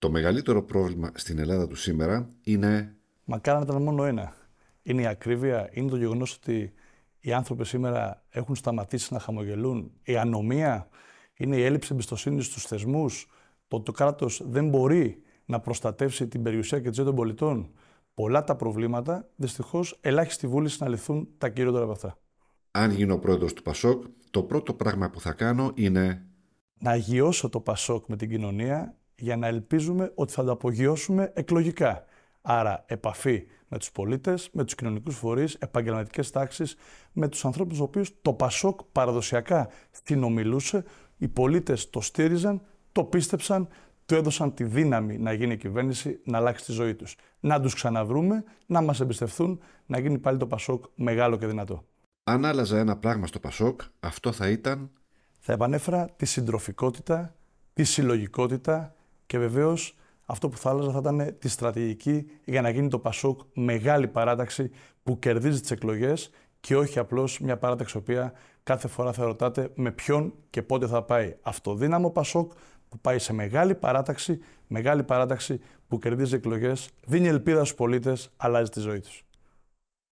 Το μεγαλύτερο πρόβλημα στην Ελλάδα του σήμερα είναι. Μακάρι να ήταν μόνο ένα. Είναι η ακρίβεια, είναι το γεγονός ότι οι άνθρωποι σήμερα έχουν σταματήσει να χαμογελούν, η ανομία, είναι η έλλειψη εμπιστοσύνης στους θεσμούς, το ότι το κράτος δεν μπορεί να προστατεύσει την περιουσία και τη ζωή των πολιτών. Πολλά τα προβλήματα, δυστυχώς ελάχιστη βούληση να λυθούν τα κυριότερα από αυτά. Αν γίνω πρόεδρος του Πασόκ, το πρώτο πράγμα που θα κάνω είναι. Να αγιώσω το Πασόκ με την κοινωνία για να ελπίζουμε ότι θα τα απογειώσουμε εκλογικά. Άρα επαφή με τους πολίτες, με τους κοινωνικούς φορείς, επαγγελματικές τάξεις, με τους ανθρώπους τους οποίους το Πασόκ παραδοσιακά την ομιλούσε, οι πολίτες το στήριζαν, το πίστεψαν, του έδωσαν τη δύναμη να γίνει κυβέρνηση, να αλλάξει τη ζωή τους. Να τους ξαναβρούμε, να μας εμπιστευτούν, να γίνει πάλι το Πασόκ μεγάλο και δυνατό. Αν άλλαζα ένα πράγμα στο Πασόκ, αυτό θα ήταν... Θα επανέφερα τη συντροφικότητα, τη συλλογικότητα, και βεβαίως αυτό που θα άλλαζα θα ήταν τη στρατηγική για να γίνει το Πασόκ μεγάλη παράταξη που κερδίζει τις εκλογές και όχι απλώς μια παράταξη οποία κάθε φορά θα ρωτάτε με ποιον και πότε θα πάει. Αυτοδύναμο Πασόκ που πάει σε μεγάλη παράταξη, μεγάλη παράταξη που κερδίζει εκλογές, δίνει ελπίδα στους πολίτες, αλλάζει τη ζωή τους.